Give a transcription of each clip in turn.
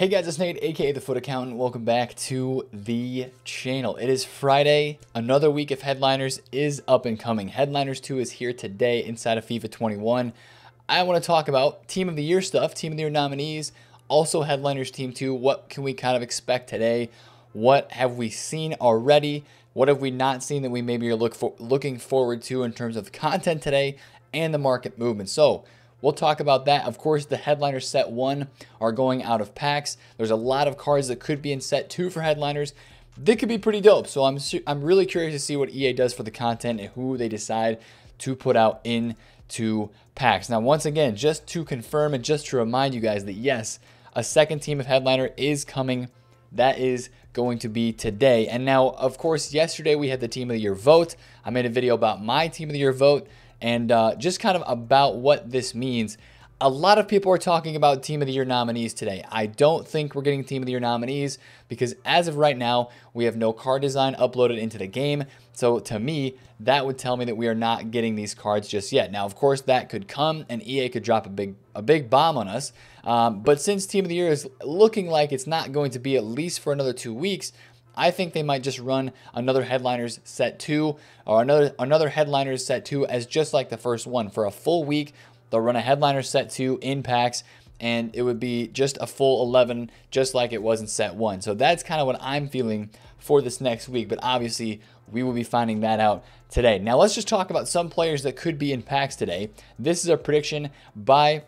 Hey guys, it's Nate, aka The Foot Accountant. Welcome back to the channel. It is Friday. Another week of Headliners is up and coming. Headliners 2 is here today inside of FIFA 21. I want to talk about Team of the Year stuff, Team of the Year nominees, also Headliners Team 2. What can we kind of expect today? What have we seen already? What have we not seen that we maybe are look for, looking forward to in terms of content today and the market movement? So, We'll talk about that. Of course, the headliner set one are going out of packs. There's a lot of cards that could be in set two for headliners. They could be pretty dope. So I'm I'm really curious to see what EA does for the content and who they decide to put out in two packs. Now, once again, just to confirm and just to remind you guys that yes, a second team of headliner is coming. That is going to be today. And now, of course, yesterday we had the team of the year vote. I made a video about my team of the year vote and uh, just kind of about what this means. A lot of people are talking about Team of the Year nominees today. I don't think we're getting Team of the Year nominees because as of right now, we have no card design uploaded into the game. So to me, that would tell me that we are not getting these cards just yet. Now, of course, that could come and EA could drop a big a big bomb on us. Um, but since Team of the Year is looking like it's not going to be at least for another two weeks, I think they might just run another headliners set two or another another headliners set two as just like the first one for a full week. They'll run a headliner set two in packs and it would be just a full 11 just like it was in set one. So that's kind of what I'm feeling for this next week, but obviously we will be finding that out today. Now let's just talk about some players that could be in packs today. This is a prediction by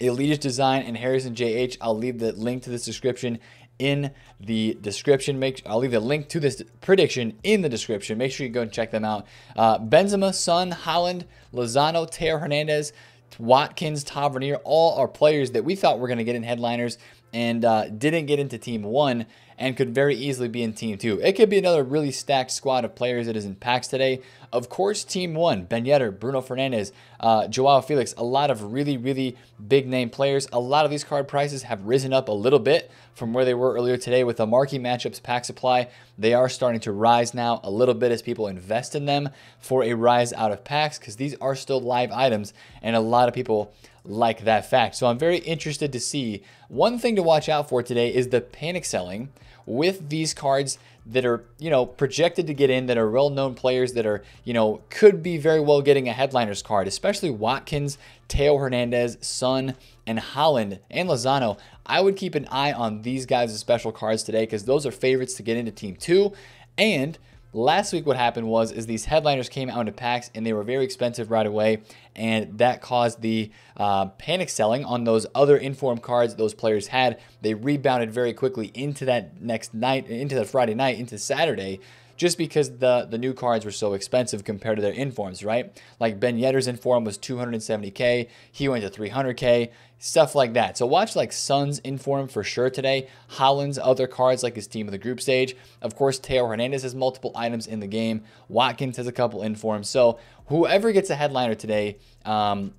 Elitist Design and Harrison JH. I'll leave the link to this description in the description. Make I'll leave the link to this prediction in the description. Make sure you go and check them out. Uh, Benzema, Son, Holland, Lozano, Teo Hernandez, Watkins, Tavernier, all are players that we thought were going to get in headliners and uh, didn't get into team one and could very easily be in Team 2. It could be another really stacked squad of players that is in packs today. Of course, Team 1, Ben Yedder, Bruno Fernandez, uh, Joao Felix, a lot of really, really big name players. A lot of these card prices have risen up a little bit from where they were earlier today with the marquee matchups pack supply. They are starting to rise now a little bit as people invest in them for a rise out of packs because these are still live items and a lot of people like that fact. So I'm very interested to see. One thing to watch out for today is the panic selling with these cards that are, you know, projected to get in, that are well-known players that are, you know, could be very well getting a headliner's card, especially Watkins, Teo Hernandez, Sun, and Holland, and Lozano. I would keep an eye on these guys' special cards today because those are favorites to get into Team 2. And Last week, what happened was is these headliners came out into packs and they were very expensive right away, and that caused the uh, panic selling on those other inform cards those players had. They rebounded very quickly into that next night, into the Friday night, into Saturday, just because the, the new cards were so expensive compared to their informs, right? Like Ben Yedder's inform was 270K, he went to 300K, stuff like that. So watch like Sun's inform for sure today, Holland's other cards like his team of the group stage. Of course, Teo Hernandez has multiple items in the game, Watkins has a couple informs. So whoever gets a headliner today, um,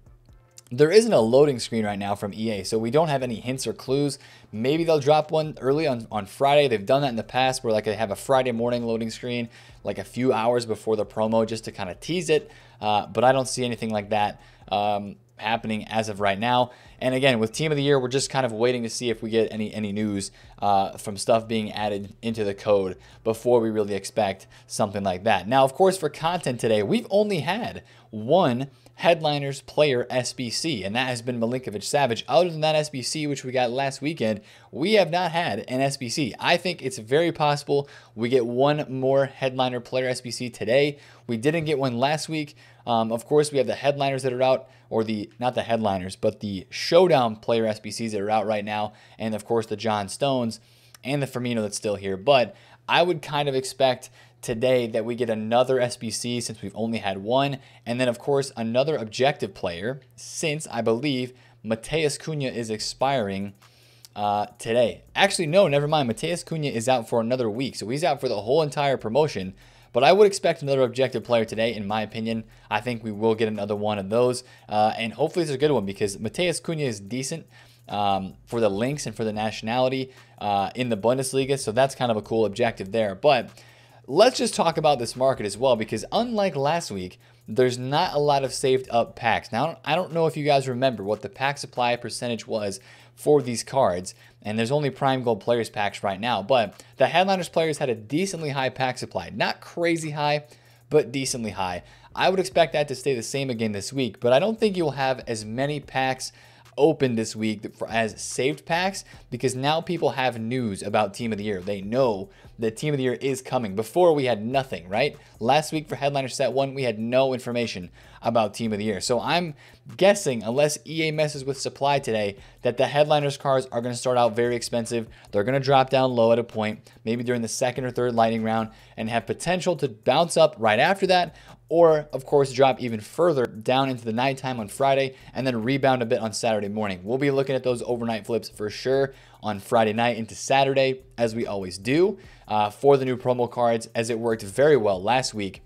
there isn't a loading screen right now from EA, so we don't have any hints or clues. Maybe they'll drop one early on, on Friday. They've done that in the past where like they have a Friday morning loading screen, like a few hours before the promo just to kind of tease it. Uh, but I don't see anything like that um, happening as of right now. And again, with Team of the Year, we're just kind of waiting to see if we get any, any news uh, from stuff being added into the code before we really expect something like that. Now, of course, for content today, we've only had one headliners player SBC, and that has been Milinkovic Savage. Other than that SBC, which we got last weekend, we have not had an SBC. I think it's very possible we get one more headliner player SBC today. We didn't get one last week. Um, of course, we have the headliners that are out, or the not the headliners, but the showdown player SBCs that are out right now, and of course the John Stones and the Firmino that's still here. But I would kind of expect today that we get another SBC since we've only had one. And then, of course, another objective player since I believe Mateus Cunha is expiring uh, today. Actually, no, never mind. Mateus Cunha is out for another week. So he's out for the whole entire promotion. But I would expect another objective player today, in my opinion. I think we will get another one of those. Uh, and hopefully it's a good one because Mateus Cunha is decent. Um, for the links and for the nationality uh, in the Bundesliga. So that's kind of a cool objective there. But let's just talk about this market as well because unlike last week, there's not a lot of saved up packs. Now, I don't know if you guys remember what the pack supply percentage was for these cards, and there's only Prime Gold Players packs right now, but the Headliners players had a decently high pack supply. Not crazy high, but decently high. I would expect that to stay the same again this week, but I don't think you'll have as many packs open this week as saved packs because now people have news about Team of the Year. They know that Team of the Year is coming. Before we had nothing, right? Last week for Headliner Set 1, we had no information about Team of the Year. So I'm guessing, unless EA messes with supply today, that the Headliners cars are going to start out very expensive. They're going to drop down low at a point, maybe during the second or third lighting round, and have potential to bounce up right after that or of course drop even further down into the nighttime on Friday and then rebound a bit on Saturday morning. We'll be looking at those overnight flips for sure on Friday night into Saturday as we always do uh, for the new promo cards as it worked very well last week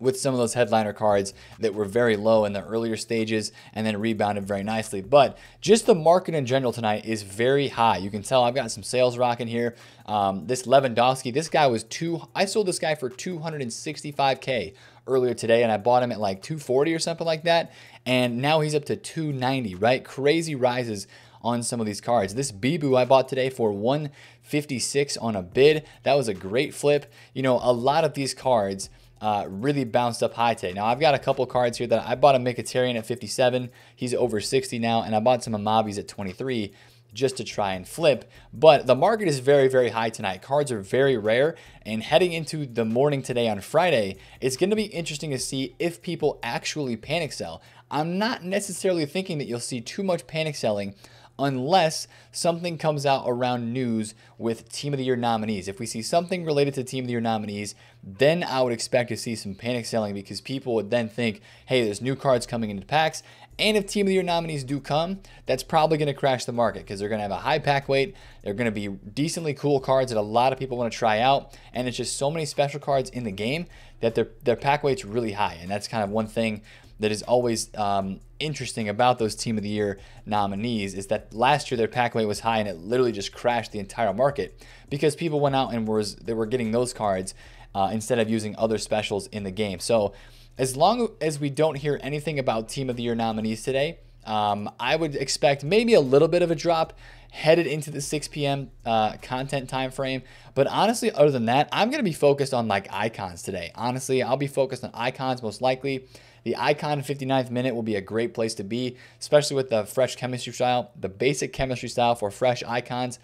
with some of those headliner cards that were very low in the earlier stages and then rebounded very nicely. But just the market in general tonight is very high. You can tell I've got some sales rocking here. Um, this Lewandowski, this guy was two, I sold this guy for 265K earlier today and I bought him at like 240 or something like that. And now he's up to 290, right? Crazy rises on some of these cards. This Bibu I bought today for 156 on a bid. That was a great flip. You know, a lot of these cards uh, really bounced up high today. Now, I've got a couple cards here that I bought a Mikatarian at 57. He's over 60 now, and I bought some Amabis at 23 just to try and flip. But the market is very, very high tonight. Cards are very rare, and heading into the morning today on Friday, it's going to be interesting to see if people actually panic sell. I'm not necessarily thinking that you'll see too much panic selling unless something comes out around news with Team of the Year nominees. If we see something related to Team of the Year nominees, then I would expect to see some panic selling because people would then think, hey, there's new cards coming into packs. And if Team of the Year nominees do come, that's probably going to crash the market because they're going to have a high pack weight. They're going to be decently cool cards that a lot of people want to try out. And it's just so many special cards in the game that their, their pack weight's really high. And that's kind of one thing that is always um, interesting about those team of the year nominees is that last year their pack weight was high and it literally just crashed the entire market because people went out and was they were getting those cards uh, instead of using other specials in the game. So as long as we don't hear anything about team of the year nominees today, um, I would expect maybe a little bit of a drop headed into the 6 p.m. Uh, content time frame. But honestly, other than that, I'm going to be focused on like icons today. Honestly, I'll be focused on icons most likely. The Icon 59th minute will be a great place to be, especially with the fresh chemistry style, the basic chemistry style for fresh icons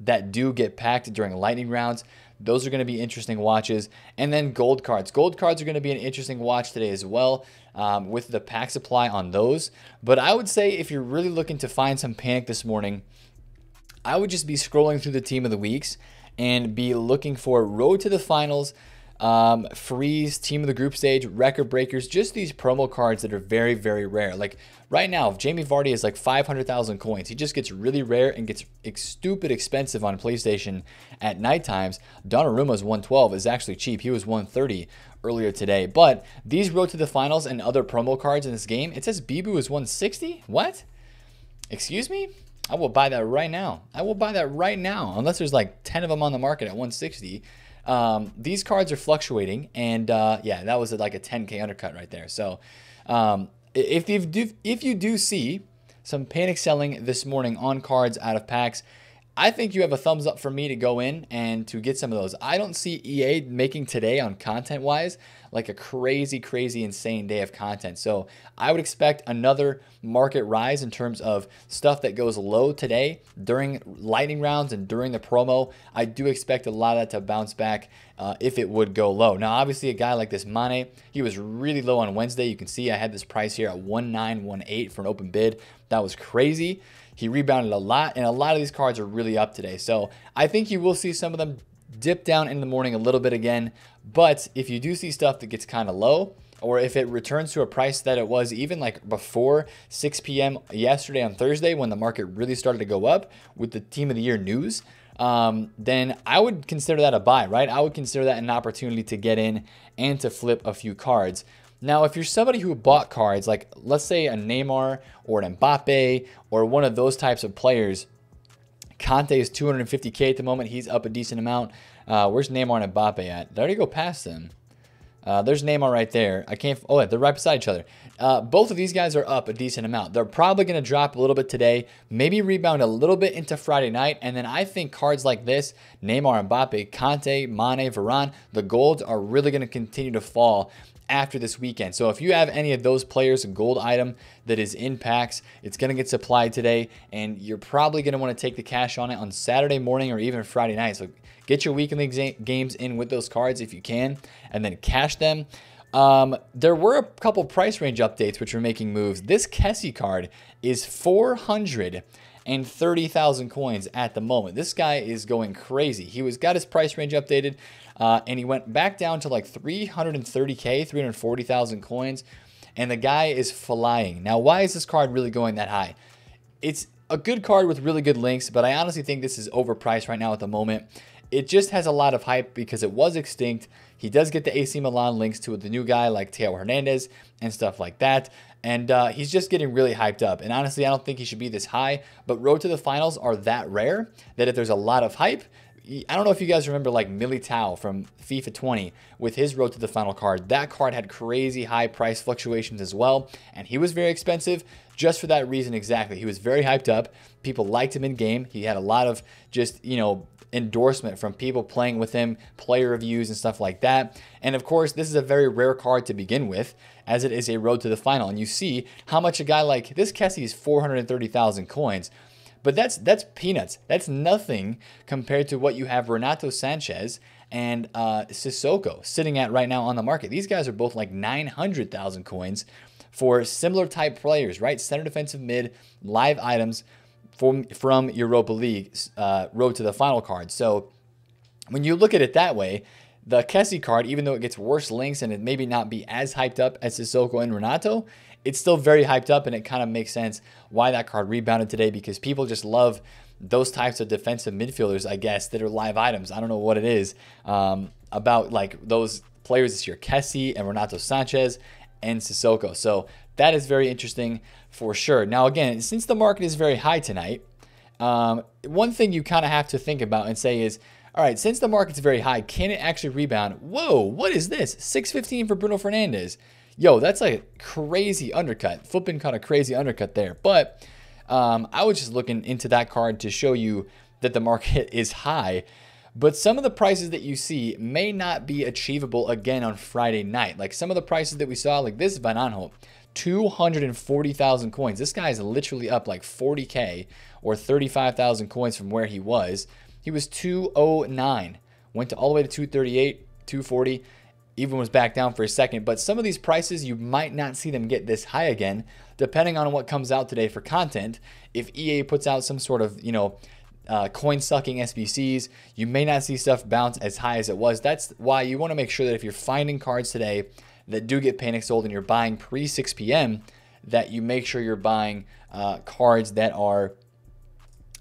that do get packed during lightning rounds. Those are going to be interesting watches. And then gold cards. Gold cards are going to be an interesting watch today as well um, with the pack supply on those. But I would say if you're really looking to find some panic this morning, I would just be scrolling through the team of the weeks and be looking for Road to the Finals um, Freeze, Team of the Group Stage, Record Breakers, just these promo cards that are very, very rare. Like right now, if Jamie Vardy is like 500,000 coins, he just gets really rare and gets ex stupid expensive on PlayStation at night times. Donnarumma's 112 is actually cheap. He was 130 earlier today. But these road to the finals and other promo cards in this game, it says Bibu is 160? What? Excuse me? I will buy that right now. I will buy that right now, unless there's like 10 of them on the market at 160. Um, these cards are fluctuating, and uh, yeah, that was like a 10k undercut right there. So um, if you do, if you do see some panic selling this morning on cards out of packs, I think you have a thumbs up for me to go in and to get some of those. I don't see EA making today on content wise like a crazy, crazy, insane day of content. So I would expect another market rise in terms of stuff that goes low today during lightning rounds and during the promo. I do expect a lot of that to bounce back uh, if it would go low. Now, obviously, a guy like this Mane, he was really low on Wednesday. You can see I had this price here at 1918 for an open bid. That was crazy. He rebounded a lot, and a lot of these cards are really up today. So I think you will see some of them dip down in the morning a little bit again. But if you do see stuff that gets kind of low, or if it returns to a price that it was even like before 6 p.m. yesterday on Thursday when the market really started to go up with the team of the year news, um, then I would consider that a buy, right? I would consider that an opportunity to get in and to flip a few cards. Now, if you're somebody who bought cards, like let's say a Neymar or an Mbappe or one of those types of players, Conte is 250K at the moment. He's up a decent amount. Uh, where's Neymar and Mbappe at? Did I already go past them? Uh, there's Neymar right there. I can't. Oh, yeah, they're right beside each other. Uh, both of these guys are up a decent amount. They're probably going to drop a little bit today, maybe rebound a little bit into Friday night. And then I think cards like this Neymar, Mbappe, Conte, Mane, Varane, the golds are really going to continue to fall after this weekend. So if you have any of those players, gold item that is in packs, it's going to get supplied today, and you're probably going to want to take the cash on it on Saturday morning or even Friday night. So get your weekly games in with those cards if you can, and then cash them. Um, there were a couple price range updates which were making moves. This Kessie card is 400 and 30,000 coins at the moment. This guy is going crazy. He was got his price range updated uh, and he went back down to like 330K, 340,000 coins. And the guy is flying. Now, why is this card really going that high? It's a good card with really good links, but I honestly think this is overpriced right now at the moment. It just has a lot of hype because it was extinct. He does get the AC Milan links to the new guy like Teo Hernandez and stuff like that. And uh, he's just getting really hyped up. And honestly, I don't think he should be this high, but Road to the Finals are that rare that if there's a lot of hype, I don't know if you guys remember like Tao from FIFA 20 with his road to the final card. That card had crazy high price fluctuations as well, and he was very expensive just for that reason exactly. He was very hyped up. People liked him in game. He had a lot of just, you know, endorsement from people playing with him, player reviews and stuff like that. And of course, this is a very rare card to begin with as it is a road to the final. And you see how much a guy like this Kessie is 430,000 coins. But that's that's peanuts. That's nothing compared to what you have Renato Sanchez and uh, Sissoko sitting at right now on the market. These guys are both like 900,000 coins for similar type players, right? Center defensive mid, live items from, from Europa League, uh, road to the final card. So when you look at it that way, the Kessie card, even though it gets worse links and it maybe not be as hyped up as Sissoko and Renato, it's still very hyped up and it kind of makes sense why that card rebounded today because people just love those types of defensive midfielders, I guess, that are live items. I don't know what it is um, about like those players this year, Kessie and Renato Sanchez and Sissoko. So that is very interesting for sure. Now, again, since the market is very high tonight, um, one thing you kind of have to think about and say is, all right, since the market's very high, can it actually rebound? Whoa, what is this? 615 for Bruno Fernandez. Yo, that's a crazy undercut. Flipping caught a crazy undercut there. But um, I was just looking into that card to show you that the market is high. But some of the prices that you see may not be achievable again on Friday night. Like some of the prices that we saw, like this Van Aanholt, 240,000 coins. This guy is literally up like 40K or 35,000 coins from where he was. He was 209, went all the way to 238, 240, even was back down for a second. But some of these prices, you might not see them get this high again, depending on what comes out today for content. If EA puts out some sort of, you know, uh, coin sucking SBCs, you may not see stuff bounce as high as it was. That's why you want to make sure that if you're finding cards today that do get panic sold and you're buying pre 6 p.m., that you make sure you're buying uh, cards that are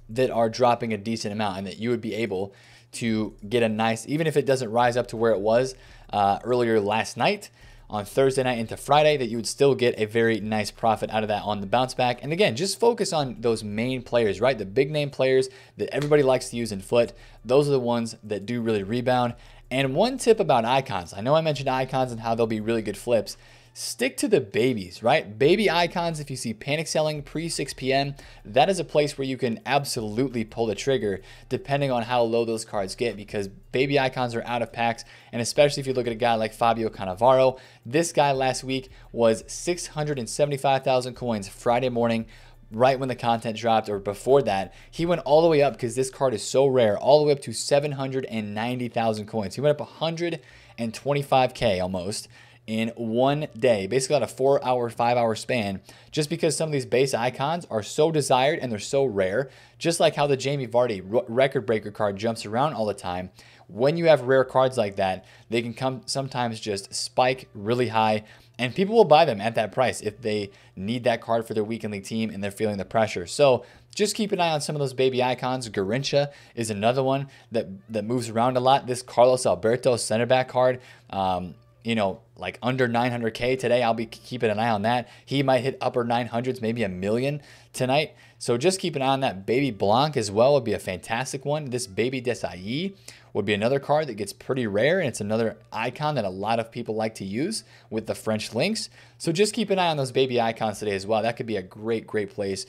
that are dropping a decent amount and that you would be able to get a nice, even if it doesn't rise up to where it was uh, earlier last night on Thursday night into Friday, that you would still get a very nice profit out of that on the bounce back. And again, just focus on those main players, right? The big name players that everybody likes to use in foot. Those are the ones that do really rebound. And one tip about icons I know I mentioned icons and how they'll be really good flips stick to the babies, right? Baby icons, if you see panic selling pre 6 p.m., that is a place where you can absolutely pull the trigger depending on how low those cards get because baby icons are out of packs. And especially if you look at a guy like Fabio Cannavaro, this guy last week was 675,000 coins Friday morning right when the content dropped or before that, he went all the way up because this card is so rare, all the way up to 790,000 coins. He went up 125K almost in one day, basically on a four hour, five hour span, just because some of these base icons are so desired and they're so rare. Just like how the Jamie Vardy record breaker card jumps around all the time, when you have rare cards like that, they can come sometimes just spike really high. And people will buy them at that price if they need that card for their weekend league team and they're feeling the pressure. So just keep an eye on some of those baby icons. Garincha is another one that, that moves around a lot. This Carlos Alberto center back card, um, you know, like under 900K today. I'll be keeping an eye on that. He might hit upper 900s, maybe a million tonight. So just keep an eye on that. Baby Blanc as well would be a fantastic one. This Baby Desai would be another card that gets pretty rare, and it's another icon that a lot of people like to use with the French links. So just keep an eye on those baby icons today as well. That could be a great, great place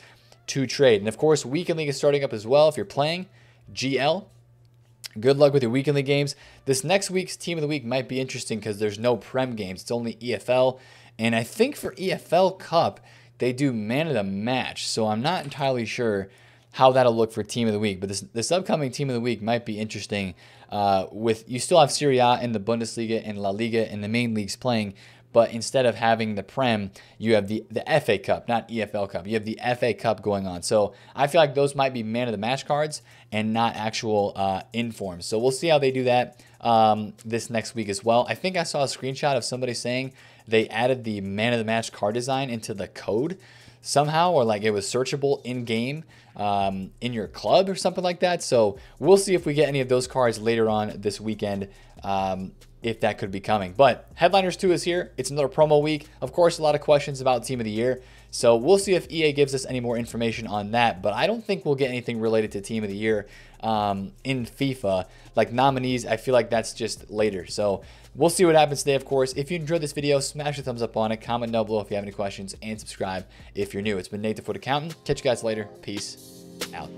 to trade. And of course, weekend league is starting up as well if you're playing GL. Good luck with your weekly games. This next week's team of the week might be interesting because there's no Prem games. It's only EFL. And I think for EFL Cup, they do man of the match. So I'm not entirely sure how that'll look for team of the week. But this, this upcoming team of the week might be interesting. Uh, with you still have Serie A the Bundesliga and La Liga and the main leagues playing, but instead of having the Prem, you have the, the FA Cup, not EFL Cup. You have the FA Cup going on. So I feel like those might be man of the match cards and not actual uh, informs. So we'll see how they do that um, this next week as well. I think I saw a screenshot of somebody saying they added the man of the match card design into the code somehow, or like it was searchable in game um, in your club or something like that. So we'll see if we get any of those cards later on this weekend. Um, if that could be coming. But Headliners 2 is here. It's another promo week. Of course, a lot of questions about Team of the Year. So we'll see if EA gives us any more information on that. But I don't think we'll get anything related to Team of the Year um, in FIFA. Like nominees, I feel like that's just later. So we'll see what happens today, of course. If you enjoyed this video, smash the thumbs up on it. Comment down below if you have any questions. And subscribe if you're new. It's been Nate the Foot Accountant. Catch you guys later. Peace out.